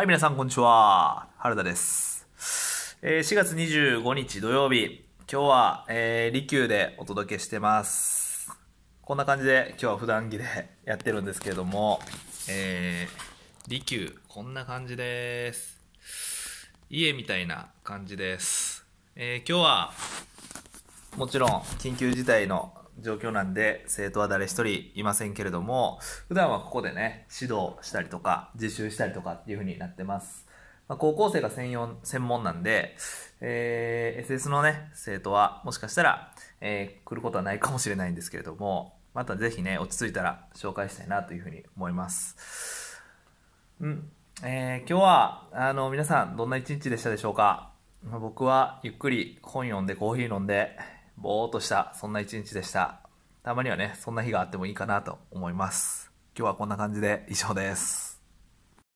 はい、皆さん、こんにちは。原田です。えー、4月25日土曜日、今日は、えー、利休でお届けしてます。こんな感じで、今日は普段着でやってるんですけれども、えー、利休、こんな感じです。家みたいな感じです。えー、今日は、もちろん、緊急事態の状況なんで生徒は誰一人いませんけれども普段はここでね指導したりとか自習したりとかっていう風になってます、まあ、高校生が専用専門なんで、えー、SS のね生徒はもしかしたら、えー、来ることはないかもしれないんですけれどもまた是非ね落ち着いたら紹介したいなという風に思いますうんえー、今日はあの皆さんどんな一日でしたでしょうか僕はゆっくり本読んでコーヒー飲んでぼーっとした、そんな一日でした。たまにはね、そんな日があってもいいかなと思います。今日はこんな感じで以上です。